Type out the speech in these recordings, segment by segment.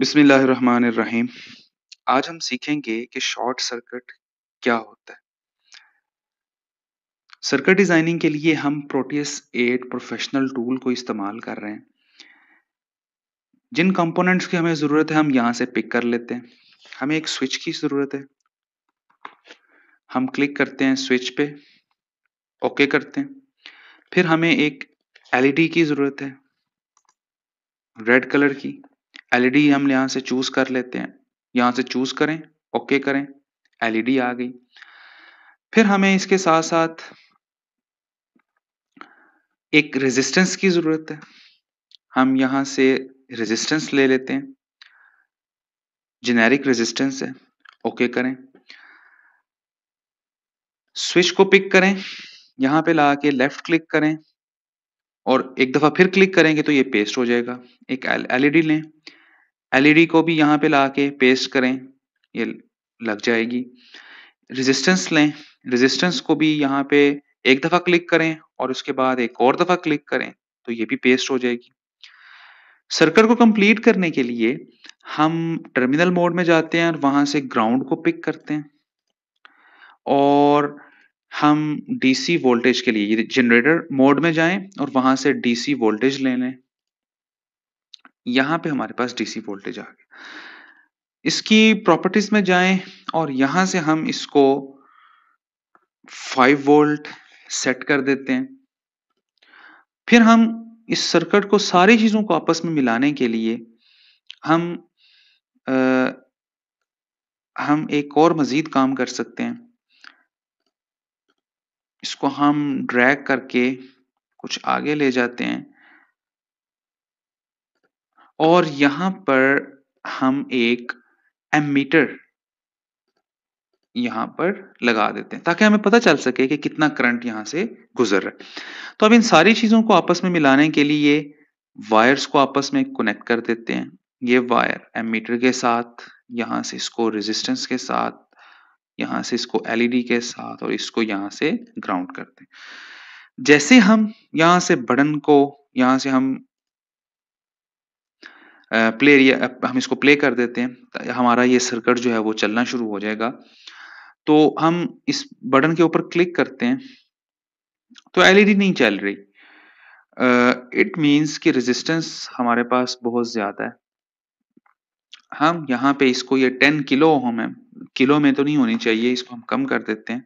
बिस्मिल्लाहिर्रहमानिर्रहीम आज हम सीखेंगे कि शॉर्ट सर्किट क्या होता है सर्किट डिजाइनिंग के लिए हम प्रोटीएस 8 प्रोफेशनल टूल को इस्तेमाल कर रहे हैं जिन कंपोनेंट्स की हमें ज़रूरत है हम यहां से पिक कर लेते हैं हमें एक स्विच की ज़रूरत है हम क्लिक करते हैं स्विच पे ओके करते हैं फिर हमें एक एलईडी e की ज़रूरत है रेड कलर की एलईडी e हम यहाँ से चूज कर लेते हैं यहाँ से चूज करें ओके करें एलईडी e आ गई फिर हमें इसके साथ साथ एक रेजिस्टेंस की जरूरत है हम यहाँ से रेजिस्टेंस ले लेते हैं जेनेरिक रेजिस्टेंस है ओके करें स्विच को पिक करें यहाँ पे ला के लेफ्ट क्लिक करें और एक दफा फिर क्लिक करेंगे तो ये पेस्ट हो जाएगा एक एलईडी e लें एलईडी e को भी यहाँ पे ला के पेस्ट करें ये लग जाएगी रेजिस्टेंस लें रेजिस्टेंस को भी यहाँ पे एक दफ़ा क्लिक करें और उसके बाद एक और दफ़ा क्लिक करें तो ये भी पेस्ट हो जाएगी सर्कल को कंप्लीट करने के लिए हम टर्मिनल मोड में जाते हैं और वहां से ग्राउंड को पिक करते हैं और हम डीसी वोल्टेज के लिए जनरेटर मोड में जाएं और वहां से डीसी वोल्टेज ले लें यहां पे हमारे पास डीसी वोल्टेज आ गया इसकी प्रॉपर्टीज में जाएं और यहां से हम इसको 5 वोल्ट सेट कर देते हैं फिर हम इस सर्किट को सारी चीजों को आपस में मिलाने के लिए हम आ, हम एक और मजीद काम कर सकते हैं इसको हम ड्रैग करके कुछ आगे ले जाते हैं और यहां पर हम एक एमीटर यहां पर लगा देते हैं ताकि हमें पता चल सके कि कितना करंट यहां से गुजर रहा है तो अब इन सारी चीजों को आपस में मिलाने के लिए वायर्स को आपस में कनेक्ट कर देते हैं ये वायर एमीटर के साथ यहां से इसको रेजिस्टेंस के साथ यहां से इसको एलईडी e के साथ और इसको यहां से ग्राउंड करते हैं जैसे हम यहां से बटन को यहां से हम प्ले हम इसको प्ले कर देते हैं हमारा ये सर्किट जो है वो चलना शुरू हो जाएगा तो हम इस बटन के ऊपर क्लिक करते हैं तो एलईडी e नहीं चल रही इट मींस कि रेजिस्टेंस हमारे पास बहुत ज़्यादा है हम यहाँ पे इसको ये टेन किलो हम है किलो में तो नहीं होनी चाहिए इसको हम कम कर देते हैं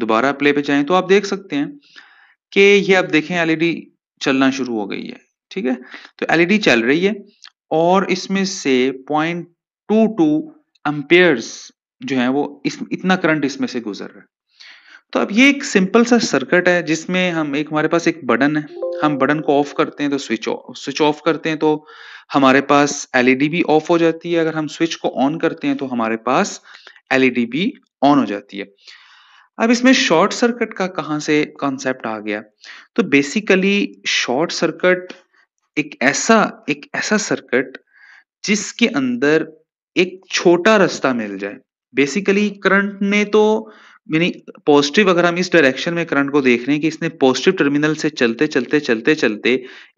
दोबारा प्ले पे जाएं तो आप देख सकते हैं कि ये आप देखें एलईडी e चलना शुरू हो गई है ठीक है तो एलईडी e चल रही है और इसमें से पॉइंट टू टू एम्पेयर्स जो है वो इस इतना करंट इसमें से गुजर रहा है तो अब ये एक सिंपल सा सर्किट है जिसमें हम एक हमारे पास एक बटन है हम बटन को ऑफ करते हैं तो स्विच ऑफ स्विच ऑफ करते हैं तो हमारे पास एलईडी e भी ऑफ हो जाती है अगर हम स्विच को ऑन करते हैं तो हमारे पास एलईडी e भी ऑन हो जाती है अब इसमें शॉर्ट सर्किट का कहां से कॉन्सेप्ट आ गया तो बेसिकली शॉर्ट सर्किट एक ऐसा एक ऐसा सर्किट जिसके अंदर एक छोटा रास्ता मिल जाए बेसिकली करंट ने तो यानी पॉजिटिव अगर हम इस डायरेक्शन में करंट को देख रहे हैं कि इसने पॉजिटिव टर्मिनल से चलते चलते चलते चलते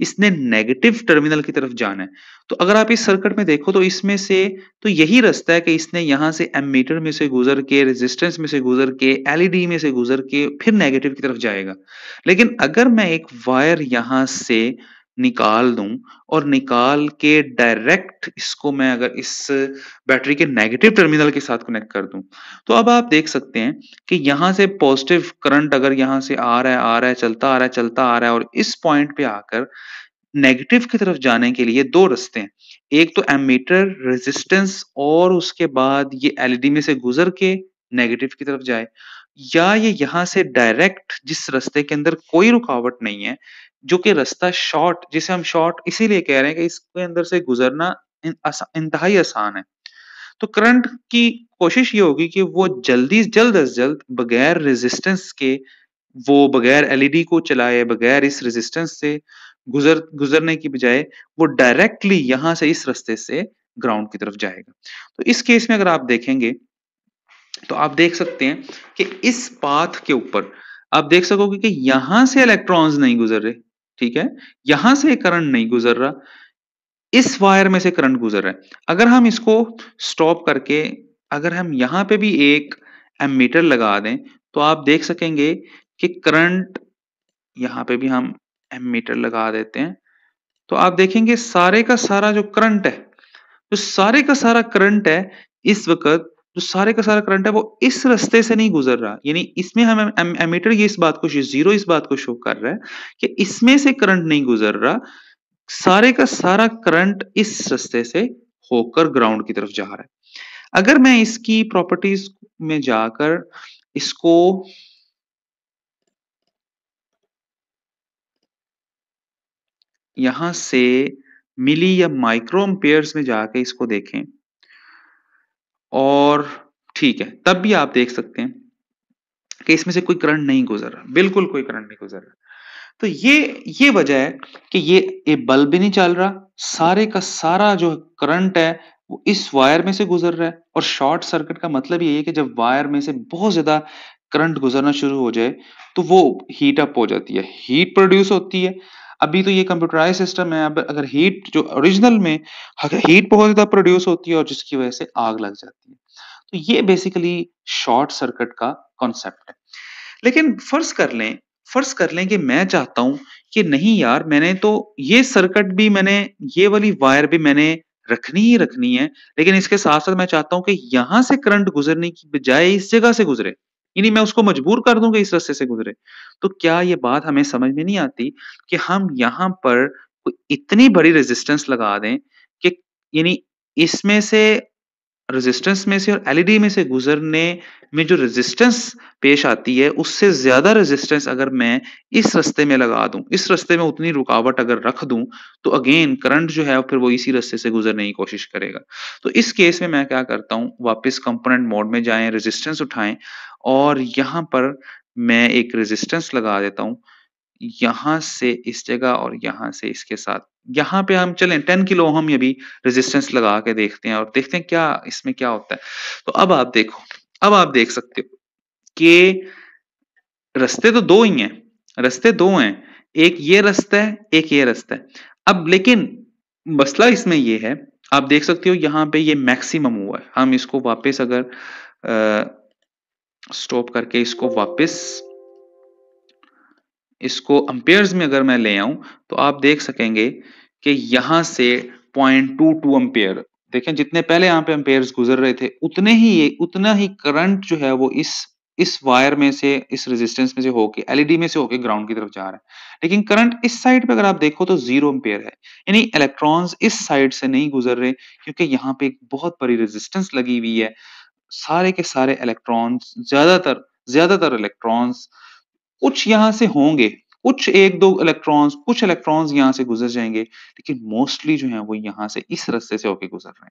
इसने नेगेटिव टर्मिनल की तरफ जाना है तो अगर आप इस सर्किट में देखो तो इसमें से तो यही रास्ता है कि इसने यहां से एम मीटर में से गुजर के रेजिस्टेंस में से गुजर के एलईडी में से गुजर के फिर नेगेटिव की तरफ जाएगा लेकिन अगर मैं एक वायर यहां से निकाल दूं और निकाल के डायरेक्ट इसको मैं अगर इस बैटरी के नेगेटिव टर्मिनल के साथ कनेक्ट कर दूं तो अब आप देख सकते हैं कि यहां से पॉजिटिव करंट अगर यहां से आ रहा है आ रहा है चलता आ रहा है चलता आ रहा है और इस पॉइंट पे आकर नेगेटिव की तरफ जाने के लिए दो रस्ते हैं एक तो एमीटर रेजिस्टेंस और उसके बाद ये एलईडी में से गुजर के नेगेटिव की तरफ जाए या ये यहां से डायरेक्ट जिस रास्ते के अंदर कोई रुकावट नहीं है जो कि रास्ता शॉर्ट जिसे हम शॉर्ट इसीलिए कह रहे हैं कि इसके अंदर से गुजरना इंतहाई आसान है तो करंट की कोशिश ये होगी कि वो जल्दी जल्द अज जल्द बगैर रेजिस्टेंस के वो बगैर एलईडी e को चलाए बगैर इस रेजिस्टेंस से गुजर गुजरने की बजाय वो डायरेक्टली यहां से इस रास्ते से ग्राउंड की तरफ जाएगा तो इस केस में अगर आप देखेंगे तो आप देख सकते हैं कि इस पाथ के ऊपर आप देख सकोगे कि यहां से इलेक्ट्रॉन्स नहीं गुजर रहे ठीक है यहां से करंट नहीं गुजर रहा इस वायर में से करंट गुजर रहा है अगर हम इसको स्टॉप करके अगर हम यहां पे भी एक एमीटर लगा दें तो आप देख सकेंगे कि करंट यहां पे भी हम एमीटर लगा देते हैं तो आप देखेंगे सारे का सारा जो करंट है जो सारे का सारा करंट है इस वक्त जो सारे का सारा करंट है वो इस रास्ते से नहीं गुजर रहा यानी इसमें हम एमीटर ये इस बात को जीरो इस बात को शो कर रहा है कि इसमें से करंट नहीं गुजर रहा सारे का सारा करंट इस रास्ते से होकर ग्राउंड की तरफ जा रहा है अगर मैं इसकी प्रॉपर्टीज में जाकर इसको यहां से मिली या माइक्रो पेयर्स में जाकर इसको देखें और ठीक है तब भी आप देख सकते हैं कि इसमें से कोई करंट नहीं गुजर रहा बिल्कुल कोई करंट नहीं गुजर रहा तो ये ये वजह है कि ये ये बल्ब भी नहीं चल रहा सारे का सारा जो करंट है वो इस वायर में से गुजर रहा है और शॉर्ट सर्किट का मतलब ये है कि जब वायर में से बहुत ज्यादा करंट गुजरना शुरू हो जाए तो वो हीट अप हो जाती है हीट प्रोड्यूस होती है अभी तो ये कंप्यूटराइज सिस्टम है अब अगर हीट जो ओरिजिनल में हीट बहुत ज्यादा प्रोड्यूस होती है और जिसकी वजह से आग लग जाती है तो ये बेसिकली शॉर्ट सर्किट का कॉन्सेप्ट है लेकिन फर्ज कर लें फर्ज कर लें कि मैं चाहता हूं कि नहीं यार मैंने तो ये सर्किट भी मैंने ये वाली वायर भी मैंने रखनी ही रखनी है लेकिन इसके साथ साथ मैं चाहता हूं कि यहां से करंट गुजरने की बजाय इस जगह से गुजरे यानी मैं उसको मजबूर कर दूंगा इस रस्ते से गुजरे तो क्या ये बात हमें समझ में नहीं आती कि हम यहाँ पर इतनी बड़ी रेजिस्टेंस लगा दें कि यानी इसमें से रेजिस्टेंस में से और एलईडी e में से गुजरने में जो रेजिस्टेंस पेश आती है उससे ज्यादा रेजिस्टेंस अगर मैं इस रस्ते में लगा दूं इस रस्ते में उतनी रुकावट अगर रख दूं तो अगेन करंट जो है फिर वो इसी रस्ते से गुजरने की कोशिश करेगा तो इस केस में मैं क्या करता हूँ वापस कंपोनेंट मोड में जाए रेजिस्टेंस उठाएं और यहां पर मैं एक रेजिस्टेंस लगा देता हूं यहां से इस जगह और यहां से इसके साथ यहाँ पे हम चलें टेन किलो हम ये भी रेजिस्टेंस लगा के देखते हैं और देखते हैं क्या इसमें क्या होता है तो अब आप देखो अब आप देख सकते हो कि रस्ते तो दो ही हैं रस्ते दो हैं एक ये रास्ता है एक ये रास्ता है अब लेकिन मसला इसमें ये है आप देख सकते हो यहाँ पे ये मैक्सिमम हुआ है हम इसको वापस अगर स्टॉप करके इसको वापस इसको अम्पेयर्स में अगर मैं ले आऊं तो आप देख सकेंगे कि यहां से पॉइंट टू टू अम्पेयर देखें जितने पहले यहां पे अम्पेयर गुजर रहे थे उतने ही ये उतना ही करंट जो है वो इस इस वायर में से इस रेजिस्टेंस में से होके एलईडी में से होके ग्राउंड की तरफ जा रहा है लेकिन करंट इस साइड पे अगर आप देखो तो जीरो एम्पेयर है यानी इलेक्ट्रॉन्स इस साइड से नहीं गुजर रहे क्योंकि यहाँ पे एक बहुत बड़ी रेजिस्टेंस लगी हुई है सारे के सारे इलेक्ट्रॉन्स ज्यादातर ज्यादातर इलेक्ट्रॉन्स कुछ यहां से होंगे कुछ एक दो इलेक्ट्रॉन्स कुछ इलेक्ट्रॉन्स यहां से गुजर जाएंगे लेकिन मोस्टली जो है वो यहां से इस रस्ते से होके गुजर रहे हैं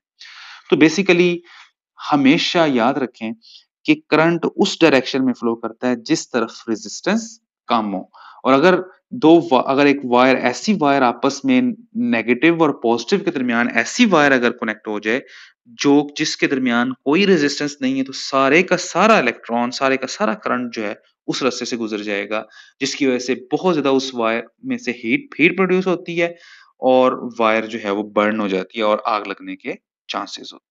तो बेसिकली हमेशा याद रखें कि करंट उस डायरेक्शन में फ्लो करता है जिस तरफ रेजिस्टेंस कम हो और अगर दो अगर एक वायर ऐसी वायर आपस में नेगेटिव और पॉजिटिव के दरमियान ऐसी वायर अगर कनेक्ट हो जाए जो जिसके दरमियान कोई रेजिस्टेंस नहीं है तो सारे का सारा इलेक्ट्रॉन सारे का सारा करंट जो है उस रस्ते से गुजर जाएगा जिसकी वजह से बहुत ज़्यादा उस वायर में से हीट हीट प्रोड्यूस होती है और वायर जो है वो बर्न हो जाती है और आग लगने के चांसेस होते हैं